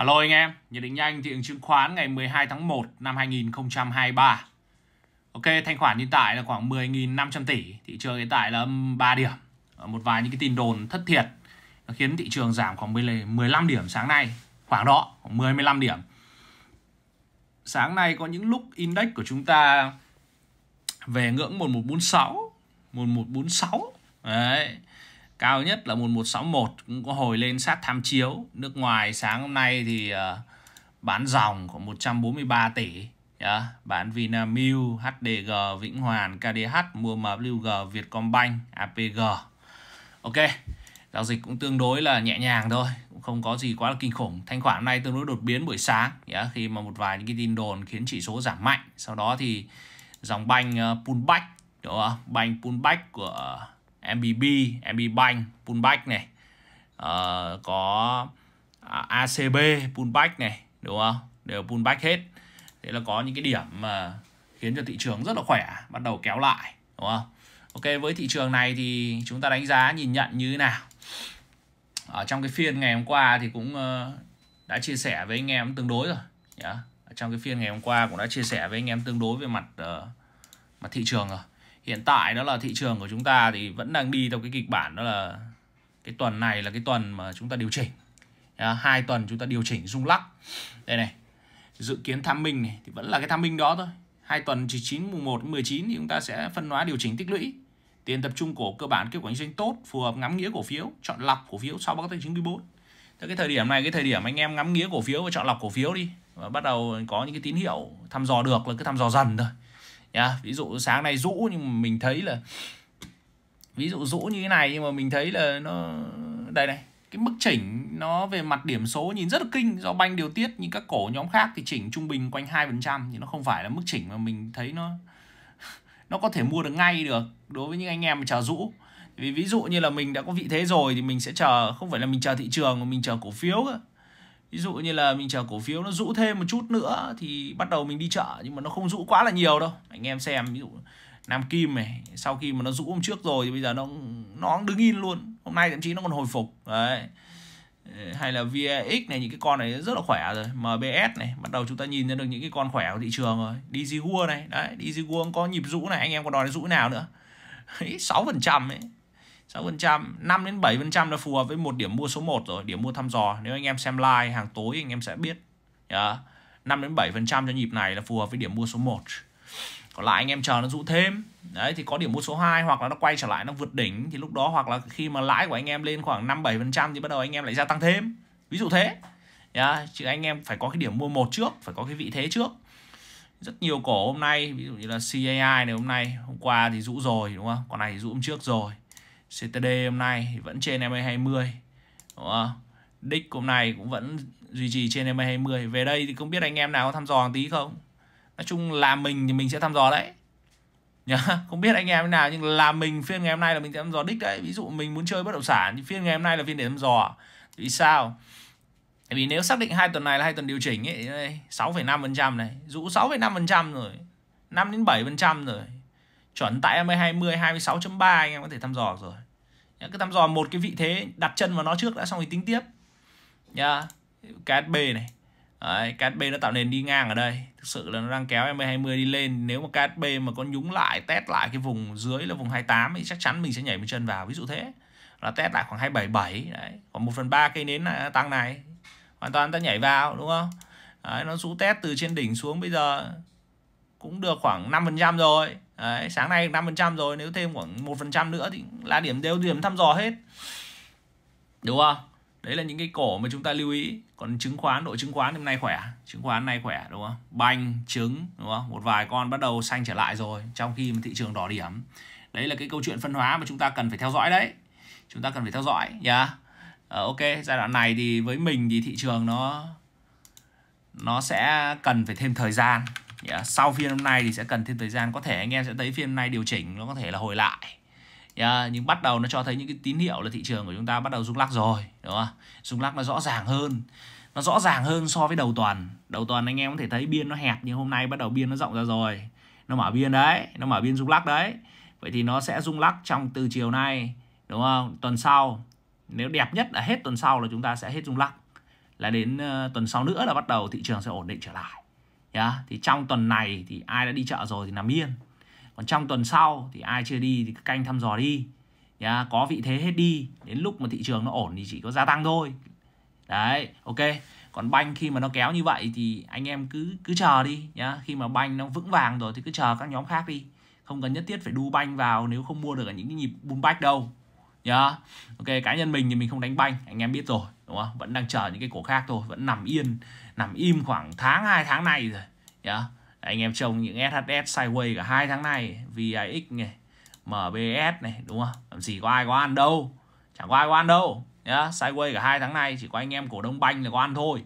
Hello anh em, nhận định nhanh thị trường chứng khoán ngày 12 tháng 1 năm 2023. Ok, thanh khoản hiện tại là khoảng 10.500 tỷ, thị trường hiện tại là âm 3 điểm. Một vài những cái tin đồn thất thiệt nó khiến thị trường giảm khoảng 15 điểm sáng nay, khoảng đó, khoảng 10-15 điểm. Sáng nay có những lúc index của chúng ta về ngưỡng 1146, 1146. Đấy cao nhất là 1161 cũng có hồi lên sát tham chiếu nước ngoài sáng hôm nay thì uh, bán dòng khoảng 143 tỷ yeah. bán Vinamilk, HDG, Vĩnh Hoàn, KDH, mua MWG, Vietcombank, APG ok giao dịch cũng tương đối là nhẹ nhàng thôi không có gì quá là kinh khủng thanh khoản hôm nay tương đối đột biến buổi sáng yeah. khi mà một vài những cái tin đồn khiến chỉ số giảm mạnh sau đó thì dòng banh ờ, pullback đúng không? banh pullback của MBB, MB Bank pullback này. Uh, có à, ACB pullback này, đúng không? Đều pullback hết. Thế là có những cái điểm mà khiến cho thị trường rất là khỏe, bắt đầu kéo lại, đúng không? Ok, với thị trường này thì chúng ta đánh giá nhìn nhận như thế nào? Ở trong cái phiên ngày hôm qua thì cũng ờ, đã chia sẻ với anh em tương đối rồi. Yeah. trong cái phiên ngày hôm qua cũng đã chia sẻ với anh em tương đối về mặt uh, mặt thị trường rồi hiện tại đó là thị trường của chúng ta thì vẫn đang đi theo cái kịch bản đó là cái tuần này là cái tuần mà chúng ta điều chỉnh hai tuần chúng ta điều chỉnh rung lắc đây này dự kiến tham minh này thì vẫn là cái tham minh đó thôi hai tuần từ 9 mùng 1 đến 19 thì chúng ta sẽ phân hóa điều chỉnh tích lũy tiền tập trung cổ cơ bản kết quả kinh doanh tốt phù hợp ngắm nghĩa cổ phiếu chọn lọc cổ phiếu sau báo tài chính quý 4 Thế cái thời điểm này cái thời điểm anh em ngắm nghĩa cổ phiếu và chọn lọc cổ phiếu đi và bắt đầu có những cái tín hiệu thăm dò được là cứ thăm dò dần thôi nhá ví dụ sáng nay rũ nhưng mà mình thấy là ví dụ rũ như thế này nhưng mà mình thấy là nó đây này cái mức chỉnh nó về mặt điểm số nhìn rất là kinh do banh điều tiết nhưng các cổ nhóm khác thì chỉnh trung bình quanh 2% thì nó không phải là mức chỉnh mà mình thấy nó nó có thể mua được ngay được đối với những anh em mà chờ rũ vì ví dụ như là mình đã có vị thế rồi thì mình sẽ chờ không phải là mình chờ thị trường mà mình chờ cổ phiếu cơ ví dụ như là mình chờ cổ phiếu nó rũ thêm một chút nữa thì bắt đầu mình đi chợ nhưng mà nó không rũ quá là nhiều đâu anh em xem ví dụ Nam Kim này sau khi mà nó rũ hôm trước rồi thì bây giờ nó nó đứng in luôn hôm nay thậm chí nó còn hồi phục đấy ờ, hay là VX e này những cái con này rất là khỏe rồi MBS này bắt đầu chúng ta nhìn ra được những cái con khỏe của thị trường rồi DG World này đấy DG World có nhịp rũ này anh em còn đòi rũ nào nữa sáu phần trăm ấy 6%, 5 đến 7% là phù hợp với một điểm mua số 1 rồi, điểm mua thăm dò. Nếu anh em xem live hàng tối anh em sẽ biết. Yeah. Dạ. 5 đến 7% cho nhịp này là phù hợp với điểm mua số 1. Còn lại anh em chờ nó rũ thêm. Đấy thì có điểm mua số 2 hoặc là nó quay trở lại nó vượt đỉnh thì lúc đó hoặc là khi mà lãi của anh em lên khoảng 5 7% thì bắt đầu anh em lại gia tăng thêm. Ví dụ thế. Yeah. Dạ, chứ anh em phải có cái điểm mua một trước, phải có cái vị thế trước rất nhiều cổ hôm nay ví dụ như là CAI này hôm nay hôm qua thì rũ rồi đúng không còn này thì rũ hôm trước rồi CTD hôm nay thì vẫn trên MA20 e đúng không? Đích hôm nay cũng vẫn duy trì trên MA20 e Về đây thì không biết anh em nào có thăm dò tí không Nói chung là mình thì mình sẽ thăm dò đấy nhá không biết anh em nào nhưng là mình phiên ngày hôm nay là mình sẽ thăm dò đích đấy ví dụ mình muốn chơi bất động sản thì phiên ngày hôm nay là phiên để thăm dò vì sao vì nếu xác định hai tuần này là hai tuần điều chỉnh ấy, 6,5% này, rũ 6,5% rồi, 5 đến 7% rồi, chuẩn tại MA20 26.3 anh em có thể thăm dò rồi nhá, cứ thăm dò một cái vị thế đặt chân vào nó trước đã xong thì tính tiếp nhá KSB này Đấy, KSB nó tạo nền đi ngang ở đây Thực sự là nó đang kéo MA20 đi lên Nếu mà KSB mà có nhúng lại Test lại cái vùng dưới là vùng 28 thì Chắc chắn mình sẽ nhảy một chân vào Ví dụ thế là test lại khoảng 277 đấy. khoảng 1 phần 3 cây nến này, tăng này Hoàn toàn ta nhảy vào đúng không đấy, Nó xuống test từ trên đỉnh xuống bây giờ Cũng được khoảng 5% rồi Đấy, sáng nay 5% rồi nếu thêm khoảng 1% nữa thì là điểm đều điểm thăm dò hết đúng không đấy là những cái cổ mà chúng ta lưu ý còn chứng khoán đội chứng khoán hôm nay khỏe chứng khoán nay khỏe đúng không banh trứng đúng không một vài con bắt đầu xanh trở lại rồi trong khi mà thị trường đỏ điểm đấy là cái câu chuyện phân hóa mà chúng ta cần phải theo dõi đấy chúng ta cần phải theo dõi nhá yeah. Ờ, ok giai đoạn này thì với mình thì thị trường nó nó sẽ cần phải thêm thời gian yeah. Dạ, sau phiên hôm nay thì sẽ cần thêm thời gian có thể anh em sẽ thấy phiên hôm nay điều chỉnh nó có thể là hồi lại yeah. Dạ, nhưng bắt đầu nó cho thấy những cái tín hiệu là thị trường của chúng ta bắt đầu rung lắc rồi đúng không rung lắc nó rõ ràng hơn nó rõ ràng hơn so với đầu tuần đầu tuần anh em có thể thấy biên nó hẹp nhưng hôm nay bắt đầu biên nó rộng ra rồi nó mở biên đấy nó mở biên rung lắc đấy vậy thì nó sẽ rung lắc trong từ chiều nay đúng không tuần sau nếu đẹp nhất là hết tuần sau là chúng ta sẽ hết rung lắc là đến ờ, tuần sau nữa là bắt đầu thị trường sẽ ổn định trở lại yeah. thì trong tuần này thì ai đã đi chợ rồi thì nằm yên còn trong tuần sau thì ai chưa đi thì canh thăm dò đi yeah. có vị thế hết đi đến lúc mà thị trường nó ổn thì chỉ có gia tăng thôi đấy ok còn banh khi mà nó kéo như vậy thì anh em cứ cứ chờ đi nhá khi mà banh nó vững vàng rồi thì cứ chờ các nhóm khác đi không cần nhất thiết phải đu banh vào nếu không mua được ở những cái nhịp bùn bách đâu nhá ok cá nhân mình thì mình không đánh banh anh em biết rồi đúng không vẫn đang chờ những cái cổ khác thôi vẫn nằm yên nằm im khoảng tháng hai tháng này rồi nhá yeah. anh em trông những SHS sideways cả hai tháng này VIX này MBS này đúng không làm gì có ai có ăn đâu chẳng có ai có ăn đâu nhá yeah. sideways cả hai tháng này chỉ có anh em cổ đông banh là có ăn thôi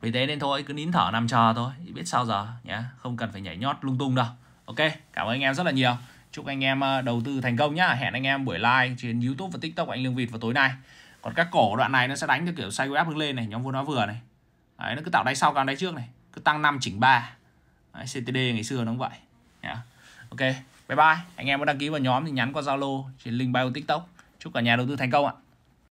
vì thế nên thôi cứ nín thở nằm chờ thôi biết sao giờ nhá không cần phải nhảy nhót lung tung đâu ok cảm ơn anh em rất là nhiều chúc anh em ờ, đầu tư thành công nhá hẹn anh em buổi live trên youtube và tiktok của anh lương việt vào tối nay còn các cổ đoạn này nó sẽ đánh theo kiểu sideways hướng lên này nhóm vốn nó vừa này đấy, nó cứ tạo đáy sau càng đáy trước này cứ tăng 5 chỉnh 3 đấy, CTD ngày xưa nó cũng vậy yeah. ok bye bye anh em muốn đăng ký vào nhóm thì nhắn qua Zalo trên link bio TikTok chúc cả nhà đầu tư thành công ạ